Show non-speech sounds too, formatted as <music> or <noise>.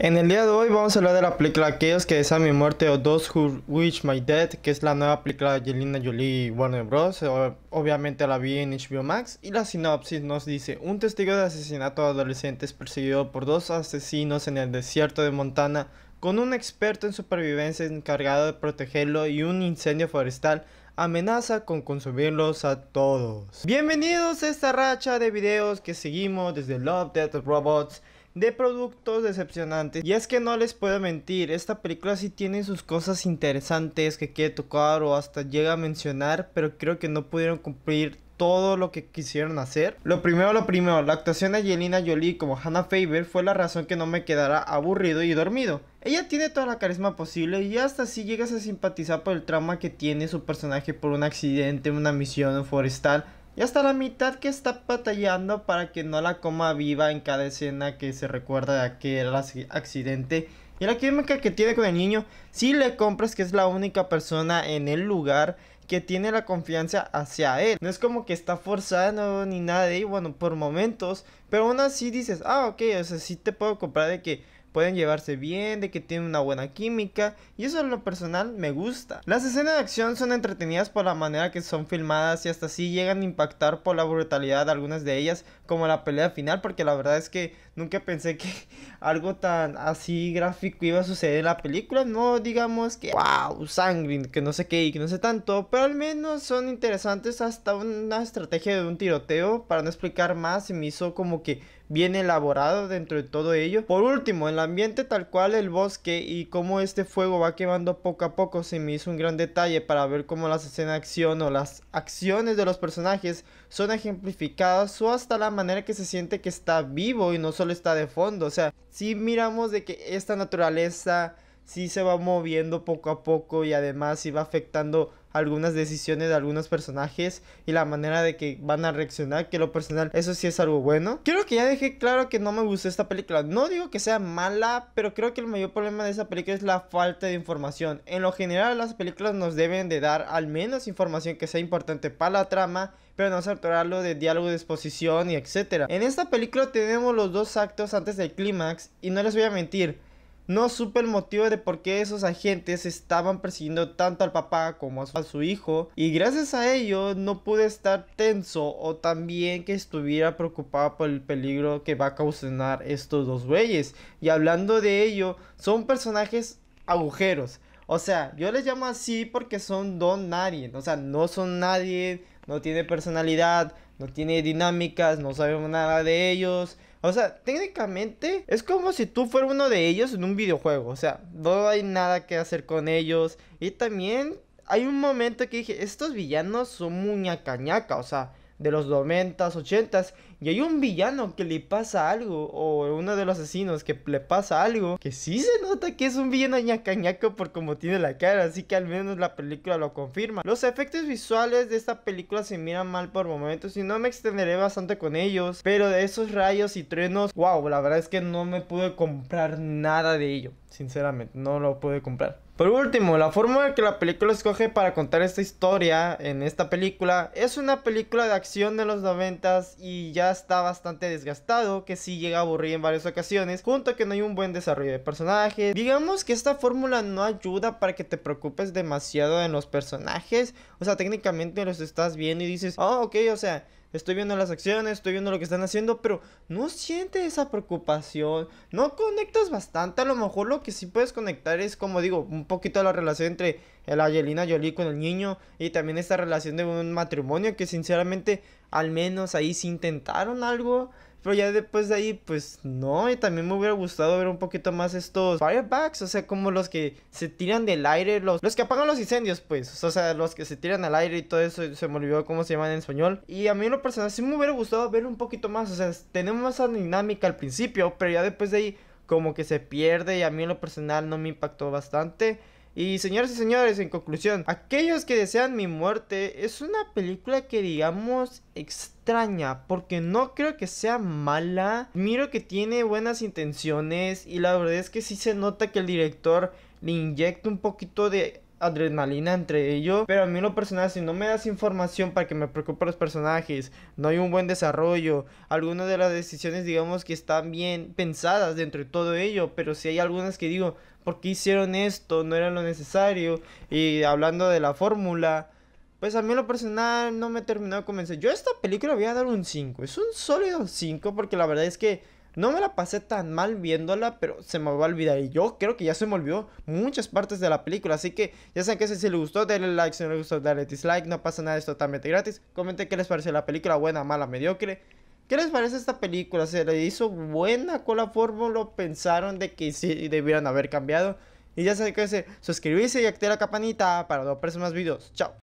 En el día de hoy vamos a hablar de la película Aquellos que desean mi muerte o Those Who Wish My Death, que es la nueva película de Yelena Jolie Warner Bros. Obviamente la vi en HBO Max y la sinopsis nos dice, un testigo de asesinato de adolescentes perseguido por dos asesinos en el desierto de Montana, con un experto en supervivencia encargado de protegerlo y un incendio forestal amenaza con consumirlos a todos. Bienvenidos a esta racha de videos que seguimos desde Love, Death, Robots de productos decepcionantes. Y es que no les puedo mentir, esta película sí tiene sus cosas interesantes que quiere tocar o hasta llega a mencionar, pero creo que no pudieron cumplir todo lo que quisieron hacer. Lo primero, lo primero, la actuación de Angelina Jolie como Hannah Faber fue la razón que no me quedara aburrido y dormido. Ella tiene toda la carisma posible y hasta si llegas a simpatizar por el trauma que tiene su personaje por un accidente, una misión forestal y hasta la mitad que está batallando para que no la coma viva en cada escena que se recuerda de aquel accidente. Y la química que tiene con el niño, si le compras que es la única persona en el lugar que tiene la confianza hacia él. No es como que está forzada ni nada de ahí, bueno, por momentos, pero aún así dices, ah, ok, o sea, sí te puedo comprar de que pueden llevarse bien, de que tienen una buena química y eso en lo personal me gusta. Las escenas de acción son entretenidas por la manera que son filmadas y hasta así llegan a impactar por la brutalidad de algunas de ellas como la pelea final porque la verdad es que nunca pensé que <laughs> algo tan así gráfico iba a suceder en la película, no digamos que wow, sangre, que no sé qué y que no sé tanto, pero al menos son interesantes hasta una estrategia de un tiroteo para no explicar más se me hizo como que bien elaborado dentro de todo ello. Por último, el ambiente tal cual, el bosque y cómo este fuego va quemando poco a poco se me hizo un gran detalle para ver cómo las escenas de acción o las acciones de los personajes son ejemplificadas o hasta la manera que se siente que está vivo y no solo está de fondo. O sea, si miramos de que esta naturaleza sí se va moviendo poco a poco y además sí va afectando algunas decisiones de algunos personajes y la manera de que van a reaccionar, que lo personal, eso sí es algo bueno. Creo que ya dejé claro que no me gustó esta película. No digo que sea mala, pero creo que el mayor problema de esa película es la falta de información. En lo general, las películas nos deben de dar al menos información que sea importante para la trama, pero no lo de diálogo, de exposición y etcétera. En esta película tenemos los dos actos antes del clímax y no les voy a mentir, no supe el motivo de por qué esos agentes estaban persiguiendo tanto al papá como a su, hijo y gracias a ello no pude estar tenso o también que estuviera preocupado por el peligro que va a causar estos dos güeyes. Y hablando de ello, son personajes agujeros. O sea, yo les llamo así porque son don nadie. O sea, no son nadie, no tiene personalidad, no tiene dinámicas, no sabemos nada de ellos. O sea, técnicamente es como si tú fueras uno de ellos en un videojuego. O sea, no hay nada que hacer con ellos. Y también hay un momento que dije, estos villanos son muñacañaca. O sea, de los 90s, 80s, y hay un villano que le pasa algo, o uno de los asesinos que le pasa algo, que sí se nota que es un villano ñacañaco por como tiene la cara, así que al menos la película lo confirma. Los efectos visuales de esta película se miran mal por momentos y no me extenderé bastante con ellos, pero de esos rayos y truenos, wow, la verdad es que no me pude comprar nada de ello. Sinceramente, no lo pude comprar. Por último, la fórmula que la película escoge para contar esta historia en esta película es una película de acción de los 90 y ya está bastante desgastado, que sí llega a aburrir en varias ocasiones, junto a que no hay un buen desarrollo de personajes. Digamos que esta fórmula no ayuda para que te preocupes demasiado en los personajes, o sea, técnicamente los estás viendo y dices, oh, ok, o sea, estoy viendo las acciones, estoy viendo lo que están haciendo, pero no sientes esa preocupación, no conectas bastante, a lo mejor lo que sí puedes conectar es como digo, un poquito la relación entre la Yelina Jolie con el niño y también esta relación de un matrimonio que sinceramente al menos ahí sí intentaron algo, pero ya después de ahí, pues no, y también me hubiera gustado ver un poquito más estos firebacks, o sea, como los que se tiran del aire, los, los que apagan los incendios, pues, o sea, los que se tiran al aire y todo eso, se me olvidó cómo se llaman en español. Y a mí en lo personal sí me hubiera gustado ver un poquito más, o sea, tenemos esa dinámica al principio, pero ya después de ahí como que se pierde y a mí en lo personal no me impactó bastante. Y señores y señores, en conclusión, aquellos que desean mi muerte es una película que digamos extraña porque no creo que sea mala. Miro que tiene buenas intenciones y la verdad es que sí se nota que el director le inyecta un poquito de adrenalina entre ellos. Pero a mí lo personal, si no me das información para que me preocupen los personajes, no hay un buen desarrollo, algunas de las decisiones digamos que están bien pensadas dentro de todo ello, pero si hay algunas que digo, ¿por qué hicieron esto? No era lo necesario. Y hablando de la fórmula... Pues a mí lo personal no me terminó de convencer. Yo esta película voy a dar un 5. Es un sólido 5 porque la verdad es que no me la pasé tan mal viéndola, pero se me va a olvidar. Y yo creo que ya se me olvidó muchas partes de la película. Así que ya saben que si, les gustó, denle like. Si no les gustó, denle dislike. No pasa nada, es totalmente gratis. Comenten qué les parece la película, buena, mala, mediocre. ¿Qué les parece esta película? ¿Se le hizo buena con la fórmula? ¿Pensaron de que sí debieran haber cambiado? Y ya saben que se suscribirse y activar la campanita para no perderse más videos. Chao.